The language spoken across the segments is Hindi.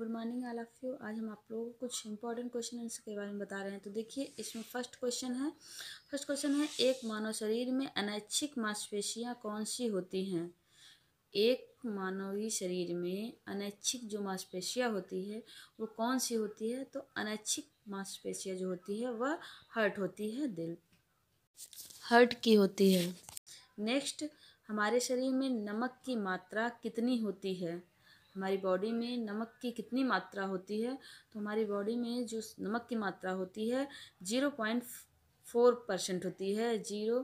Good morning all of you आज हम आप लोगों को कुछ इंपॉर्टेंट क्वेश्चन इसके बारे में बता रहे हैं तो देखिए इसमें फर्स्ट क्वेश्चन है फर्स्ट क्वेश्चन है एक मानव शरीर में अनैच्छिक मांसपेशियाँ कौन सी होती हैं एक मानवीय शरीर में अनैच्छिक जो मांसपेशियाँ होती है वो कौन सी होती है तो अनैच्छिक मांसपेशियाँ जो होती है वह हर्ट होती है दिल हर्ट की होती है नेक्स्ट हमारे शरीर में नमक की मात्रा कितनी होती है हमारी बॉडी में नमक की कितनी मात्रा होती है तो हमारी बॉडी में जो नमक की मात्रा होती है जीरो पॉइंट फोर परसेंट होती है जीरो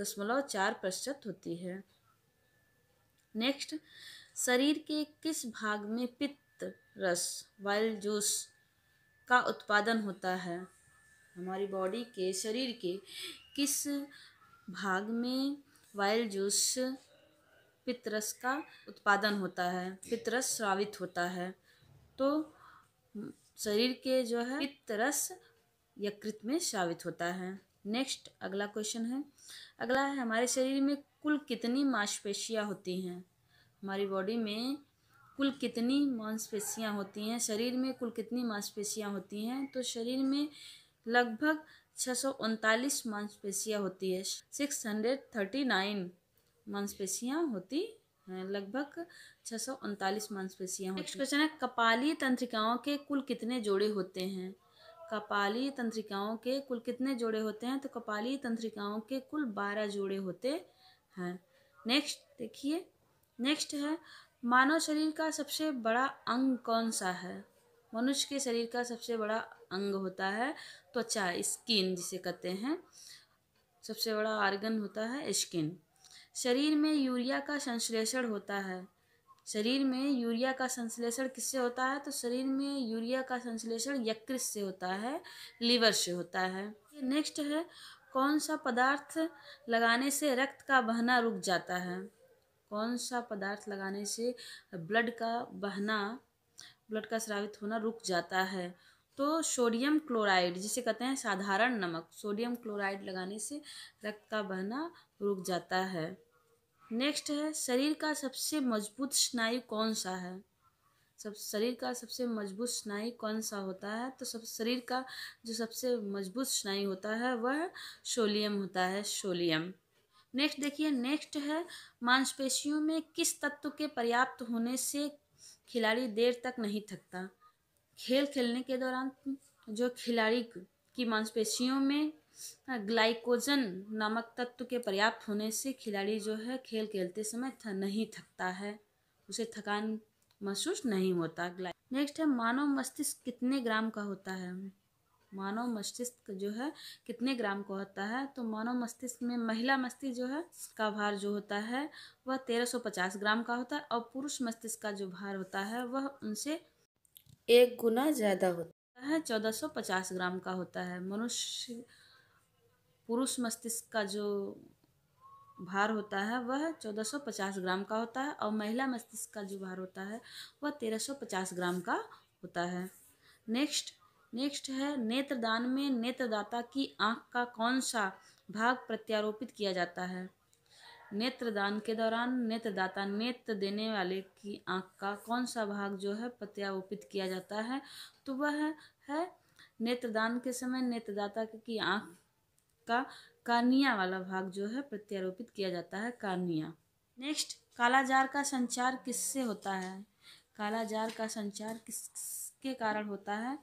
दशमलव चार प्रतिशत होती है नेक्स्ट शरीर के किस भाग में पित्त रस वाइल जूस का उत्पादन होता है हमारी बॉडी के शरीर के किस भाग में वाइल जूस पितरस का उत्पादन होता है पितरस स्रावित होता है तो शरीर के जो है पितरस यकृत में श्रावित होता है नेक्स्ट अगला क्वेश्चन है अगला है हमारे शरीर में कुल कितनी मांसपेशियाँ होती हैं हमारी बॉडी में कुल कितनी मांसपेशियाँ होती हैं शरीर में कुल कितनी मांसपेशियाँ होती हैं तो शरीर में लगभग छः सौ उनतालीस मांसपेशियाँ होती है सिक्स हंड्रेड थर्टी नाइन मांसपेशियाँ होती हैं लगभग छः सौ उनतालीस मांसपेशियाँ नेक्स्ट क्वेश्चन है कपाली तंत्रिकाओं के कुल कितने जोड़े होते हैं कपाली तंत्रिकाओं के कुल कितने जोड़े होते हैं तो कपाली तंत्रिकाओं के कुल बारह जोड़े होते हैं नेक्स्ट देखिए नेक्स्ट है मानव शरीर का सबसे बड़ा अंग कौन सा है मनुष्य के शरीर का सबसे बड़ा अंग होता है त्वचा स्किन जिसे कहते हैं सबसे बड़ा आर्गन होता है स्किन शरीर में यूरिया का संश्लेषण होता है शरीर में यूरिया का संश्लेषण किससे होता है तो शरीर में यूरिया का संश्लेषण यकृत से होता है लीवर से होता है नेक्स्ट है कौन सा पदार्थ लगाने से रक्त का बहना रुक जाता है कौन सा पदार्थ लगाने से ब्लड का बहना ब्लड का स्रावित होना रुक जाता है तो सोडियम क्लोराइड जिसे कहते हैं साधारण नमक सोडियम क्लोराइड लगाने से रक्त का बहना रुक जाता है नेक्स्ट है शरीर का सबसे मजबूत स्नायु कौन सा है सब शरीर का सबसे मजबूत स्नायु कौन सा होता है तो सब शरीर का जो सबसे मजबूत स्नायु होता है वह सोलियम होता है सोलियम नेक्स्ट देखिए नेक्स्ट है मांसपेशियों में किस तत्व के पर्याप्त होने से खिलाड़ी देर तक नहीं थकता खेल खेलने के दौरान जो खिलाड़ी की मांसपेशियों में हाँ, ग्लाइकोजन नामक तत्व के पर्याप्त होने से खिलाड़ी जो है खेल खेलते समय थ, नहीं थकता है उसे थकान महसूस नहीं होता नेक्स्ट है मानव मस्तिष्क कितने ग्राम का होता है मानव मस्तिष्क जो है कितने ग्राम का होता है तो मानव मस्तिष्क में महिला मस्तिष्क जो है का भार जो होता है वह 1350 ग्राम का होता है और पुरुष मस्तिष्क का जो भार होता है वह उनसे एक गुना ज़्यादा होता है 1450 ग्राम का होता है मनुष्य पुरुष मस्तिष्क का जो भार होता है वह 1450 ग्राम का होता है और महिला मस्तिष्क का जो भार होता है वह 1350 ग्राम का होता है नेक्स्ट नेक्स्ट है नेत्रदान में नेत्रदाता की आंख का कौन सा भाग प्रत्यारोपित किया जाता है नेत्रदान के दौरान नेत्रदाता नेत्र देने वाले की आंख का कौन सा भाग जो है प्रत्यारोपित किया जाता है तो वह है नेत्रदान के समय नेत्रदाता की आंख का कानिया वाला भाग जो है प्रत्यारोपित किया जाता है कानिया नेक्स्ट कालाजार का संचार किससे होता है कालाजार का संचार किसके कारण होता है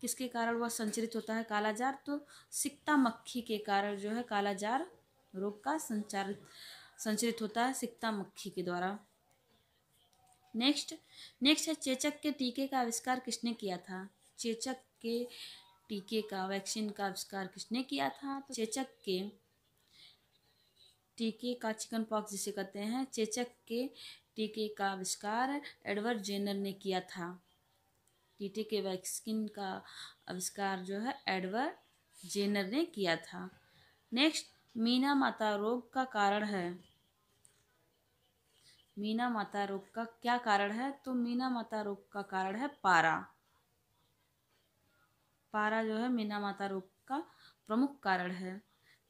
किसके कारण वह संचरित होता है कालाजार तो सिक्ता मक्खी के कारण जो है कालाजार रोग का संचार संचरित होता है सिक्ता मक्खी के द्वारा नेक्स्ट नेक्स्ट है चेचक के टीके का आविष्कार किसने किया था चेचक के टीके का वैक्सीन का आविष्कार किसने किया था तो चेचक के टीके का चिकन पॉक्स जिसे कहते हैं चेचक के टीके का आविष्कार एडवर्ड जेनर ने किया था टीके के वैक्सीन का आविष्कार जो है एडवर्ड जेनर ने किया था नेक्स्ट मीना माता रोग का कारण है मीना माता रोग का क्या कारण है तो मीना माता रोग का कारण है पारा पारा जो है मीना माता रोग का प्रमुख कारण है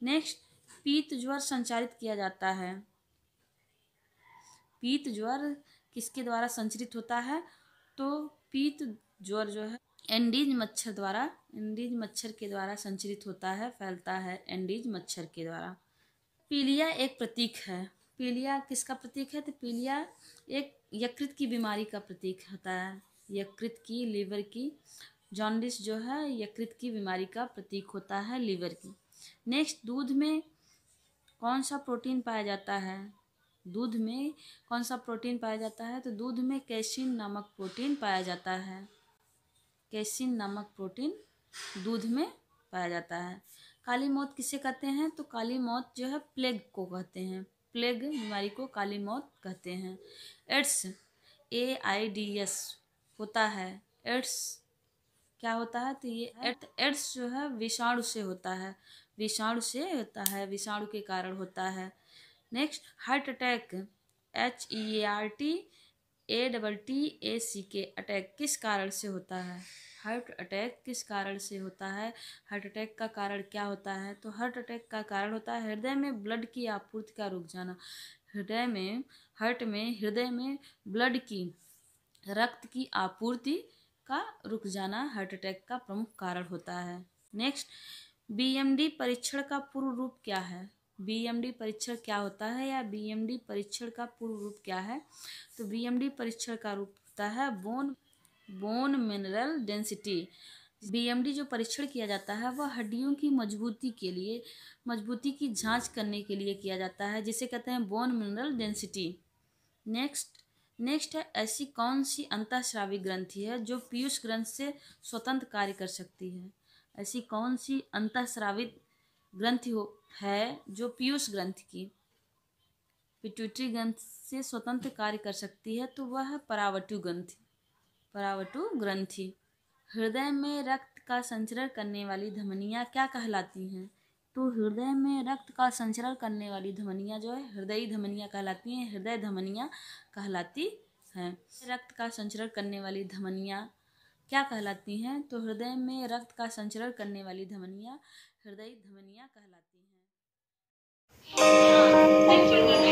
नेक्स्ट पीत ज्वर संचारित किया जाता है पीत ज्वर किसके द्वारा संचरित होता है तो पीत ज्वर जो है एंडीज मच्छर द्वारा एंडीज मच्छर के द्वारा संचरित होता है फैलता है एंडीज मच्छर के द्वारा पीलिया एक प्रतीक है पीलिया किसका प्रतीक है तो पीलिया एक यकृत की बीमारी का प्रतीक होता है यकृत की लीवर की जॉन्डिस जो है यकृत की बीमारी का प्रतीक होता है लीवर की नेक्स्ट दूध में कौन सा प्रोटीन पाया जाता है दूध में कौन सा प्रोटीन पाया जाता है तो दूध में कैसिन नामक प्रोटीन पाया जाता है कैसिन नामक प्रोटीन दूध में पाया जाता है काली मौत किसे कहते हैं तो काली मौत जो है प्लेग को कहते हैं प्लेग बीमारी को काली मौत कहते हैं AIDS A I D S होता है एड्स क्या होता है तो ये हाँ। एड्स जो है विषाणु से होता है विषाणु से होता है विषाणु के कारण होता है next heart attack H E A R T A double T A C K attack किस कारण से होता है हार्ट अटैक किस कारण से होता है हार्ट अटैक का कारण क्या होता है तो हार्ट अटैक का कारण होता है हृदय में ब्लड की आपूर्ति का रुक जाना हृदय में हार्ट में हृदय में ब्लड की रक्त की आपूर्ति का रुक जाना हार्ट अटैक का प्रमुख कारण होता है नेक्स्ट बीएमडी परीक्षण का पूर्व रूप क्या है बीएमडी परीक्षण क्या होता है या बीएमडी परीक्षण का पूर्व रूप क्या है तो बीएमडी परीक्षण का रूप होता है bone bone mineral density BMD जो परीक्षण किया जाता है वह हड्डियों की मजबूती के लिए मजबूती की जांच करने के लिए किया जाता है जिसे कहते हैं bone mineral density next next है ऐसी कौन सी अंतःस्रावी ग्रंथि है जो पीयूष ग्रंथ से स्वतंत्र कार्य कर सकती है ऐसी कौन सी अंतःस्रावित ग्रंथि हो है जो पीयूष ग्रंथ की पिट्यूटरी ग्रंथ से स्वतंत्र कार्य कर सकती है तो वह है परावटु ग्रंथि परावटु ग्रंथि हृदय में रक्त का संचरण करने वाली धमनियाँ क्या कहलाती हैं तो हृदय में रक्त का संचरण करने वाली धमनियाँ जो है हृदय धमनियाँ कहलाती हैं हृदय धमनियाँ कहलाती हैं रक्त का संचरण करने वाली धमनियाँ क्या कहलाती हैं तो हृदय में रक्त का संचरण करने वाली धमनियाँ हृदय धमनियाँ कहलाती हैं